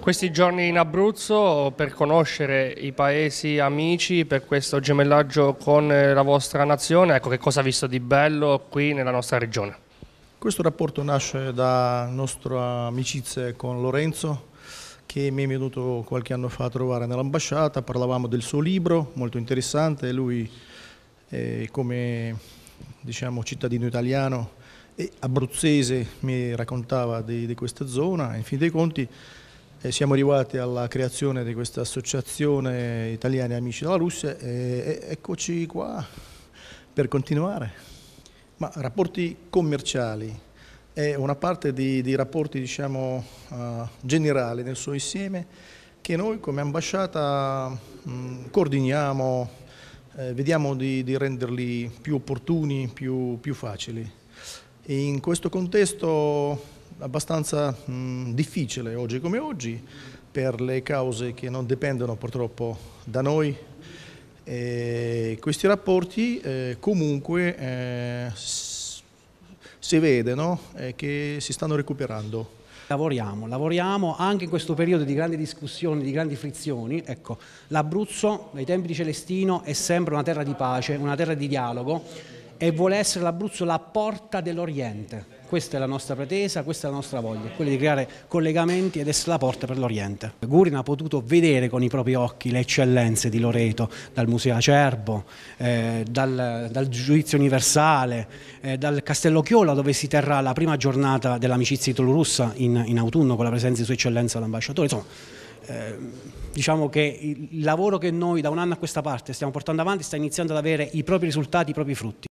Questi giorni in Abruzzo per conoscere i paesi amici per questo gemellaggio con eh, la vostra nazione, ecco che cosa ha visto di bello qui nella nostra regione? Questo rapporto nasce da nostra amicizia con Lorenzo che mi è venuto qualche anno fa a trovare nell'ambasciata, parlavamo del suo libro, molto interessante, lui eh, come diciamo, cittadino italiano e abruzzese mi raccontava di, di questa zona, in fin dei conti e siamo arrivati alla creazione di questa associazione italiana Amici della Russia e eccoci qua per continuare. Ma rapporti commerciali è una parte di, di rapporti diciamo, uh, generali nel suo insieme che noi come ambasciata mh, coordiniamo, eh, vediamo di, di, renderli più opportuni, più, più facili. in questo contesto abbastanza mh, mm, difficile oggi come oggi per le cause che non dipendono purtroppo da noi. E questi rapporti eh, comunque eh, si vedono eh, che si stanno recuperando. Lavoriamo, lavoriamo anche in questo periodo di grandi discussioni, di grandi frizioni. Ecco, L'Abruzzo, ai tempi di Celestino, è sempre una terra di pace, una terra di dialogo e vuole essere l'Abruzzo la porta dell'Oriente. Questa è la nostra pretesa, questa è la nostra voglia, quella di creare collegamenti ed essere la porta per l'Oriente. Gurin ha potuto vedere con i propri occhi le eccellenze di Loreto, dal Museo Acerbo, eh, dal, dal, Giudizio Universale, eh, dal Castello Chiola dove si terrà la prima giornata dell'amicizia italo-russa in, in, autunno con la presenza di Sua Eccellenza l'ambasciatore. Insomma, eh, diciamo che il lavoro che noi da un anno a questa parte stiamo portando avanti sta iniziando ad avere i propri risultati, i propri frutti.